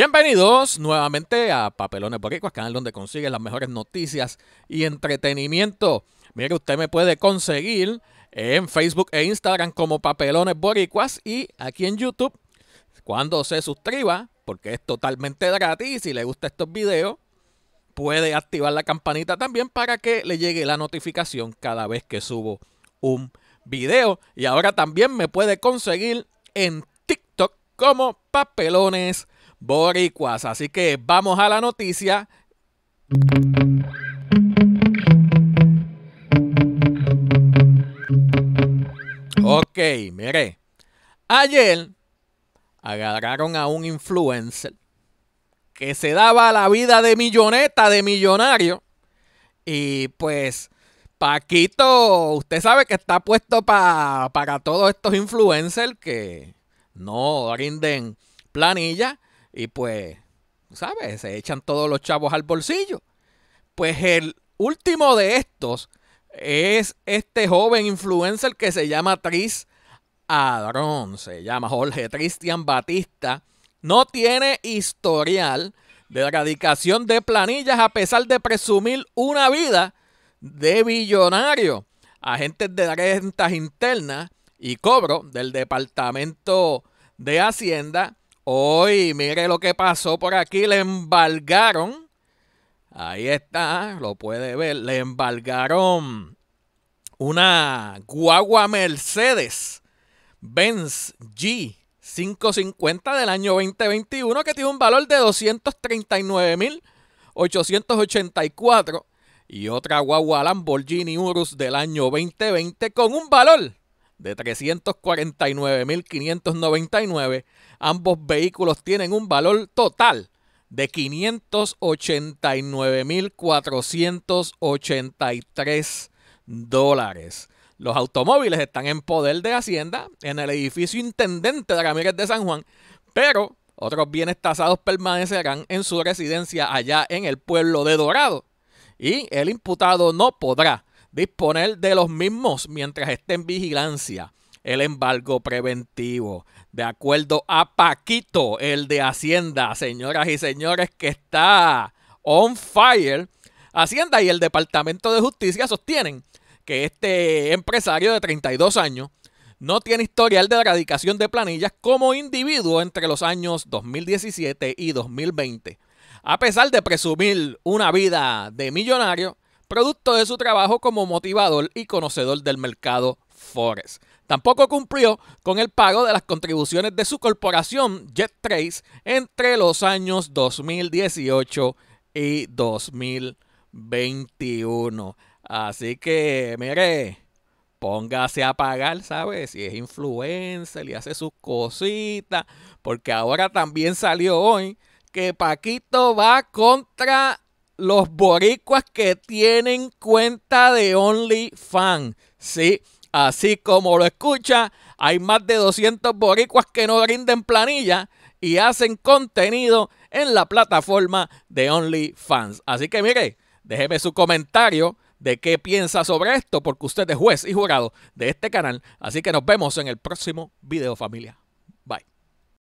Bienvenidos nuevamente a Papelones Boricuas, canal donde consigues las mejores noticias y entretenimiento. Mire, usted me puede conseguir en Facebook e Instagram como Papelones Boricuas y aquí en YouTube cuando se suscriba, porque es totalmente gratis si le gusta estos videos, puede activar la campanita también para que le llegue la notificación cada vez que subo un video. Y ahora también me puede conseguir en TikTok como Papelones boricuas. Así que vamos a la noticia. Ok, mire. Ayer agarraron a un influencer que se daba la vida de milloneta, de millonario. Y pues, Paquito, usted sabe que está puesto para todos estos influencers que no rinden planilla. Y pues, ¿sabes? Se echan todos los chavos al bolsillo. Pues el último de estos es este joven influencer que se llama Tris Adrón. Se llama Jorge Cristian Batista. No tiene historial de erradicación de planillas a pesar de presumir una vida de billonario. Agentes de rentas internas y cobro del Departamento de Hacienda Hoy, mire lo que pasó por aquí, le embargaron. Ahí está, lo puede ver, le embargaron una guagua Mercedes Benz G 550 del año 2021 que tiene un valor de 239.884 y otra guagua Lamborghini Urus del año 2020 con un valor de 349.599. Ambos vehículos tienen un valor total de 589.483 dólares. Los automóviles están en poder de Hacienda en el edificio Intendente de Ramírez de San Juan, pero otros bienes tasados permanecerán en su residencia allá en el pueblo de Dorado y el imputado no podrá disponer de los mismos mientras esté en vigilancia el embargo preventivo. De acuerdo a Paquito, el de Hacienda, señoras y señores, que está on fire. Hacienda y el Departamento de Justicia sostienen que este empresario de 32 años no tiene historial de erradicación de planillas como individuo entre los años 2017 y 2020. A pesar de presumir una vida de millonario, producto de su trabajo como motivador y conocedor del mercado Forex. Tampoco cumplió con el pago de las contribuciones de su corporación Jet Trace entre los años 2018 y 2021. Así que, mire, póngase a pagar, ¿sabes? Si es influencer y hace sus cositas, porque ahora también salió hoy que Paquito va contra los boricuas que tienen cuenta de OnlyFans. Sí, así como lo escucha, hay más de 200 boricuas que no rinden planilla y hacen contenido en la plataforma de OnlyFans. Así que mire, déjeme su comentario de qué piensa sobre esto, porque usted es juez y jurado de este canal. Así que nos vemos en el próximo video, familia.